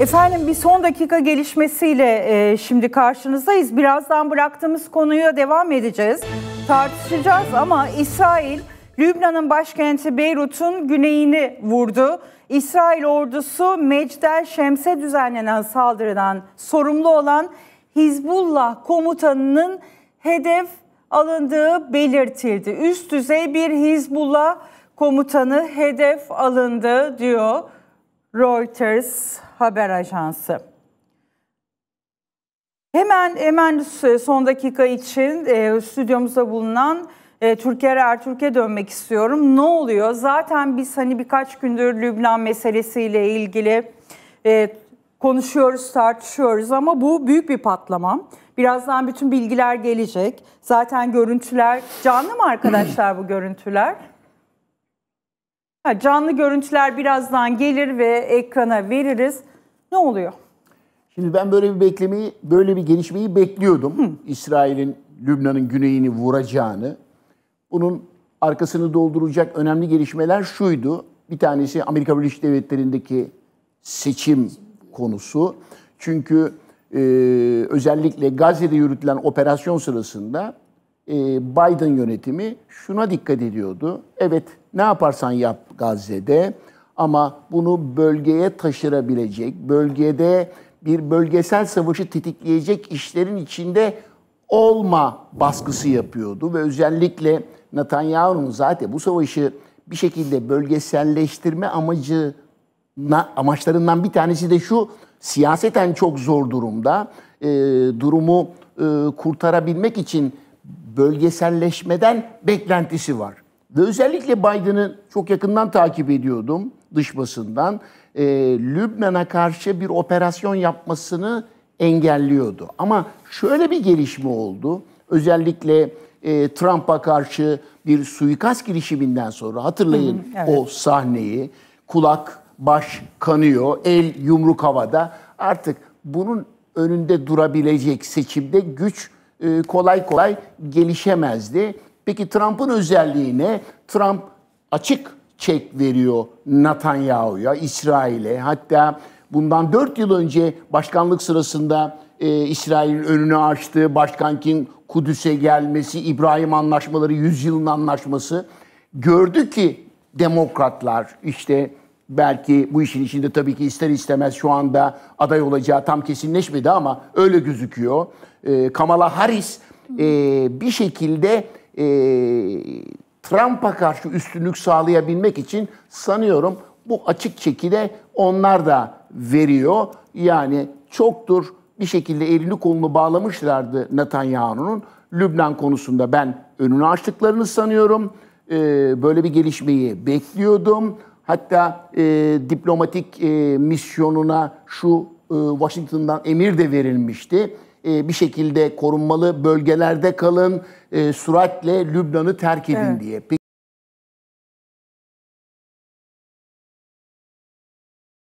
Efendim bir son dakika gelişmesiyle e, şimdi karşınızdayız. Birazdan bıraktığımız konuya devam edeceğiz. Tartışacağız ama İsrail Lübnan'ın başkenti Beyrut'un güneyini vurdu. İsrail ordusu Mecdel Şems'e düzenlenen saldırıdan sorumlu olan Hizbullah komutanının hedef alındığı belirtildi. Üst düzey bir Hizbullah komutanı hedef alındı diyor Reuters haber ajansı. Hemen hemen son dakika için e, stüdyomuzda bulunan e, Türker Ertürk'e dönmek istiyorum. Ne oluyor? Zaten biz hani birkaç gündür Lübnan meselesiyle ilgili e, konuşuyoruz, tartışıyoruz ama bu büyük bir patlama. Birazdan bütün bilgiler gelecek. Zaten görüntüler, canlı mı arkadaşlar bu görüntüler? Canlı görüntüler birazdan gelir ve ekrana veririz. Ne oluyor? Şimdi ben böyle bir beklemeyi, böyle bir gelişmeyi bekliyordum. İsrail'in Lübnan'ın güneyini vuracağını. Bunun arkasını dolduracak önemli gelişmeler şuydu. Bir tanesi Amerika Birleşik Devletleri'ndeki seçim konusu. Çünkü e, özellikle Gazze'de yürütülen operasyon sırasında ee, Biden yönetimi şuna dikkat ediyordu. Evet ne yaparsan yap Gazze'de ama bunu bölgeye taşırabilecek, bölgede bir bölgesel savaşı tetikleyecek işlerin içinde olma baskısı yapıyordu ve özellikle Netanyahu'nun zaten bu savaşı bir şekilde bölgeselleştirme amacı amaçlarından bir tanesi de şu siyaseten çok zor durumda e, durumu e, kurtarabilmek için bölgeselleşmeden beklentisi var. Ve özellikle Biden'ı çok yakından takip ediyordum dış basından. E, Lübnan'a karşı bir operasyon yapmasını engelliyordu. Ama şöyle bir gelişme oldu. Özellikle e, Trump'a karşı bir suikast girişiminden sonra hatırlayın hı hı, evet. o sahneyi. Kulak, baş kanıyor, el yumruk havada. Artık bunun önünde durabilecek seçimde güç e, kolay kolay gelişemezdi. Peki Trump'ın özelliği ne? Trump açık çek veriyor Netanyahu'ya, İsrail'e. Hatta bundan 4 yıl önce başkanlık sırasında e, İsrail'in önünü açtığı Başkan'kin Kudüs'e gelmesi, İbrahim Anlaşmaları, Yüzyılın Anlaşması. Gördü ki demokratlar işte belki bu işin içinde tabii ki ister istemez şu anda aday olacağı tam kesinleşmedi ama öyle gözüküyor. E, Kamala Harris e, bir şekilde e, Trump'a karşı üstünlük sağlayabilmek için sanıyorum bu açık çekide onlar da veriyor. Yani çoktur bir şekilde elini kolunu bağlamışlardı Netanyahu'nun. Lübnan konusunda ben önünü açtıklarını sanıyorum. Ee, böyle bir gelişmeyi bekliyordum. Hatta e, diplomatik e, misyonuna şu e, Washington'dan emir de verilmişti. E, bir şekilde korunmalı bölgelerde kalın, e, süratle Lübnan'ı terk edin evet. diye.